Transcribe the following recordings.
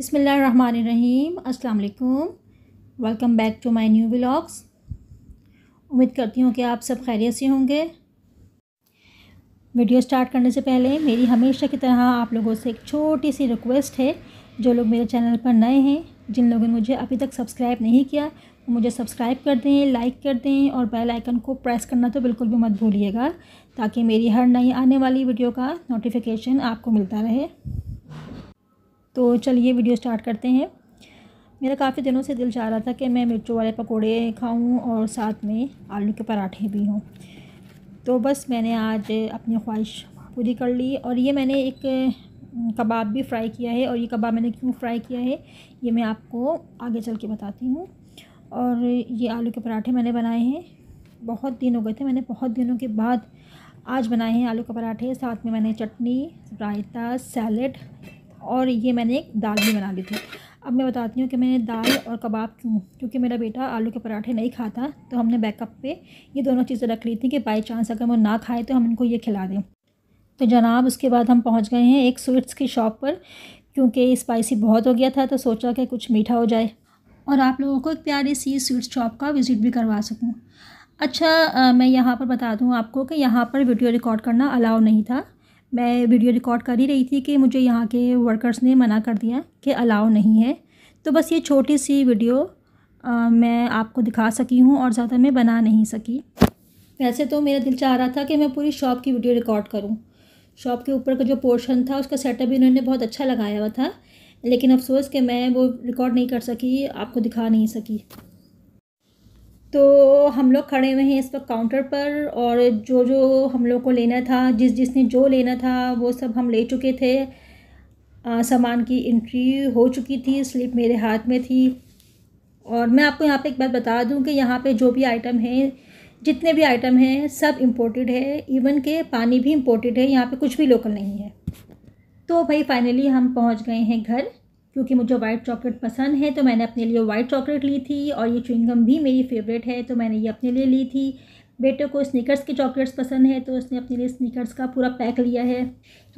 अस्सलाम वालेकुम welcome back to my new blogs उम्मीद करती हूँ कि आप सब खैरियत से होंगे वीडियो स्टार्ट करने से पहले मेरी हमेशा की तरह आप लोगों से एक छोटी सी रिक्वेस्ट है जो लोग मेरे चैनल पर नए हैं जिन लोगों ने मुझे अभी तक सब्सक्राइब नहीं किया मुझे सब्सक्राइब कर दें लाइक कर दें और बेल आइकन को प्रेस करना तो बिल्कुल भी मत भूलिएगा ताकि मेरी हर नई आने वाली वीडियो का नोटिफिकेशन आपको मिलता रहे तो चलिए वीडियो स्टार्ट करते हैं मेरा काफ़ी दिनों से दिल चाह रहा था कि मैं मिर्चों वाले पकोड़े खाऊं और साथ में आलू के पराठे भी हों तो बस मैंने आज अपनी ख्वाहिश पूरी कर ली और ये मैंने एक कबाब भी फ्राई किया है और ये कबाब मैंने क्यों फ्राई किया है ये मैं आपको आगे चल के बताती हूँ और ये आलू के पराठे मैंने बनाए हैं बहुत दिन हो गए थे मैंने बहुत दिनों के बाद आज बनाए हैं आलू के पराठे साथ में मैंने चटनी रायता सैलड और ये मैंने एक दाल भी बना ली थी अब मैं बताती हूँ कि मैंने दाल और कबाब क्यों क्योंकि मेरा बेटा आलू के पराठे नहीं खाता तो हमने बैकअप पे ये दोनों चीज़ें रख ली थी कि बाई चांस अगर वो ना खाए तो हम उनको ये खिला दें तो जनाब उसके बाद हम पहुँच गए हैं एक स्वीट्स की शॉप पर क्योंकि स्पाइसी बहुत हो गया था तो सोचा कि कुछ मीठा हो जाए और आप लोगों को एक प्यारी सी स्वीट शॉप का विज़िट भी करवा सकूँ अच्छा आ, मैं यहाँ पर बता दूँ आपको कि यहाँ पर वीडियो रिकॉर्ड करना अलाउ नहीं था मैं वीडियो रिकॉर्ड कर ही रही थी कि मुझे यहाँ के वर्कर्स ने मना कर दिया कि अलाउ नहीं है तो बस ये छोटी सी वीडियो आ, मैं आपको दिखा सकी हूँ और ज़्यादा मैं बना नहीं सकी वैसे तो मेरा दिल चाह रहा था कि मैं पूरी शॉप की वीडियो रिकॉर्ड करूँ शॉप के ऊपर का जो पोर्शन था उसका सेटअप भी उन्होंने बहुत अच्छा लगाया हुआ था लेकिन अफसोस कि मैं वो रिकॉर्ड नहीं कर सकी आपको दिखा नहीं सकी तो हम लोग खड़े हुए हैं इस वक्त काउंटर पर और जो जो हम लोग को लेना था जिस जिसने जो लेना था वो सब हम ले चुके थे सामान की एंट्री हो चुकी थी स्लिप मेरे हाथ में थी और मैं आपको यहाँ पे एक बात बता दूँ कि यहाँ पे जो भी आइटम हैं जितने भी आइटम हैं सब इम्पोर्टेड है इवन के पानी भी इम्पोर्टेड है यहाँ पे कुछ भी लोकल नहीं है तो भाई फाइनली हम पहुँच गए हैं घर क्योंकि मुझे वाइट चॉकलेट पसंद है तो मैंने अपने लिए वाइट चॉकलेट ली थी और ये चुनगम भी मेरी फेवरेट है तो मैंने ये अपने लिए ली थी बेटे को स्निकर्स के चॉकलेट्स पसंद है तो उसने अपने लिए स्निकर्स का पूरा पैक लिया है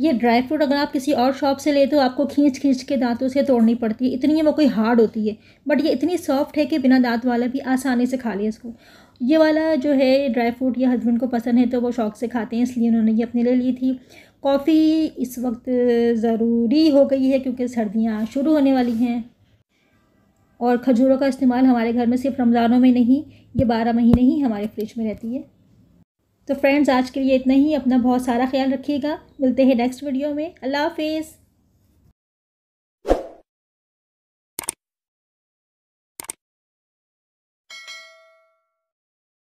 ये ड्राई फ्रूट अगर आप किसी और शॉप से ले तो आपको खींच खींच के दांतों से तोड़नी पड़ती है इतनी वो कोई हार्ड होती है बट ये इतनी सॉफ्ट है कि बिना दांत वाला भी आसानी से खा लिया इसको ये वाला जो है ड्राई फ्रूट ये हस्बैंड को पसंद है तो वो शौक से खाते हैं इसलिए उन्होंने ये अपने लिए ली थी कॉफ़ी इस वक्त ज़रूरी हो गई है क्योंकि सर्दियाँ शुरू होने वाली हैं और खजूरों का इस्तेमाल हमारे घर में सिर्फ रमज़ानों में नहीं ये बारह महीने ही हमारे फ्रिज में रहती है तो फ्रेंड्स आज के लिए इतना ही अपना बहुत सारा ख्याल रखिएगा मिलते हैं नेक्स्ट वीडियो में अल्लाह हाफिज़